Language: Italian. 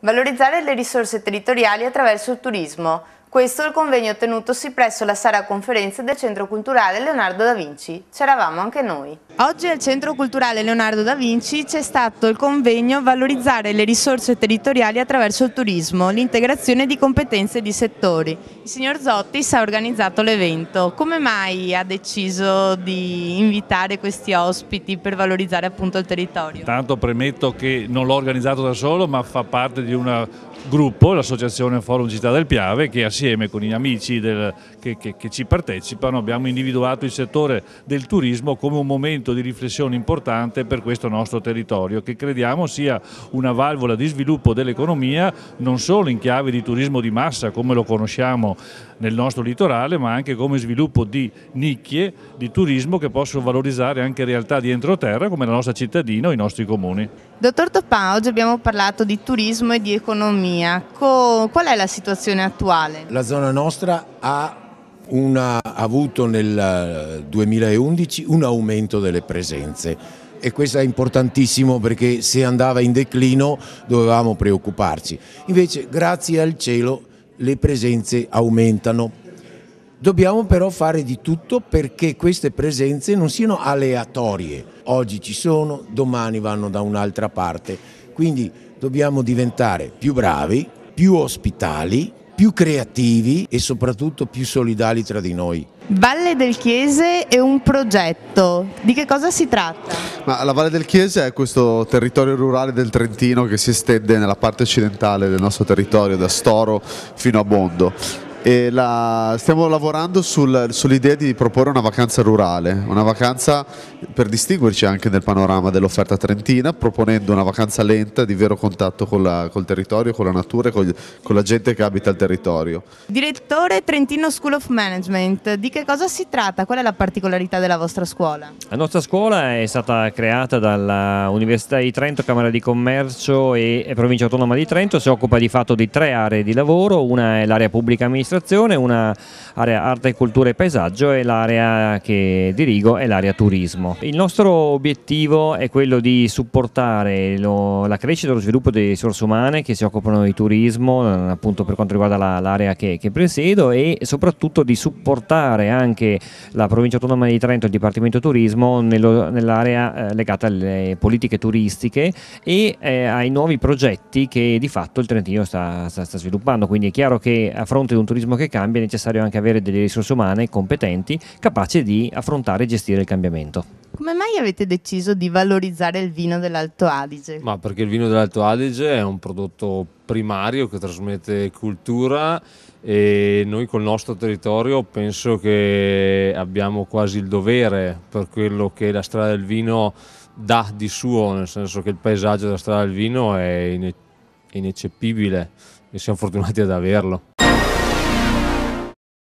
Valorizzare le risorse territoriali attraverso il turismo. Questo è il convegno tenutosi presso la sala conferenze del Centro Culturale Leonardo da Vinci. C'eravamo anche noi. Oggi al Centro Culturale Leonardo da Vinci c'è stato il convegno Valorizzare le risorse territoriali attraverso il turismo, l'integrazione di competenze di settori. Il signor Zottis ha organizzato l'evento. Come mai ha deciso di invitare questi ospiti per valorizzare appunto il territorio? Tanto premetto che non l'ho organizzato da solo ma fa parte di un gruppo, l'associazione Forum Città del Piave, che ha insieme con gli amici del, che, che, che ci partecipano abbiamo individuato il settore del turismo come un momento di riflessione importante per questo nostro territorio che crediamo sia una valvola di sviluppo dell'economia non solo in chiave di turismo di massa come lo conosciamo nel nostro litorale ma anche come sviluppo di nicchie di turismo che possono valorizzare anche realtà di entroterra come la nostra cittadina o i nostri comuni. Dottor Topà, oggi abbiamo parlato di turismo e di economia, qual è la situazione attuale? la zona nostra ha una, ha avuto nel 2011 eh, un aumento delle presenze e questo è importantissimo perché se andava in declino dovevamo preoccuparci. Invece grazie al cielo le presenze aumentano. Dobbiamo però fare di tutto perché queste presenze non siano aleatorie. Oggi ci sono, domani vanno da un'altra parte. Quindi dobbiamo diventare più bravi, più ospitali più creativi e soprattutto più solidali tra di noi. Valle del Chiese è un progetto, di che cosa si tratta? Ma la Valle del Chiese è questo territorio rurale del Trentino che si estende nella parte occidentale del nostro territorio, da Storo fino a Bondo la, stiamo lavorando sul, sull'idea di proporre una vacanza rurale, una vacanza per distinguerci anche nel panorama dell'offerta trentina, proponendo una vacanza lenta di vero contatto con la, col territorio, con la natura e con, con, la gente che abita il territorio. Direttore Trentino School of Management, di che cosa si tratta? Qual è la particolarità della vostra scuola? La nostra scuola è stata creata dall'Università di Trento, Camera di Commercio e Provincia Autonoma di Trento, si occupa di fatto di tre aree di lavoro, una è l'area pubblica mista amministrazione, area arte, cultura e paesaggio e l'area che dirigo è l'area turismo. Il nostro obiettivo è quello di supportare lo, la crescita e lo sviluppo delle risorse umane che si occupano di turismo eh, appunto per quanto riguarda l'area che, che, presiedo e soprattutto di supportare anche la provincia autonoma di Trento e il Dipartimento Turismo nell'area eh, legata alle politiche turistiche e eh, ai nuovi progetti che di fatto il Trentino sta, sta, sta sviluppando. Quindi è chiaro che a fronte di un turismo turismo che cambia è necessario anche avere delle risorse umane competenti, capaci di affrontare e gestire il cambiamento. Come mai avete deciso di valorizzare il vino dell'Alto Adige? Ma perché il vino dell'Alto Adige è un prodotto primario che trasmette cultura e noi col nostro territorio penso che abbiamo quasi il dovere per quello che la strada del vino dà di suo, nel senso che il paesaggio della strada del vino è ineccepibile e siamo fortunati ad averlo.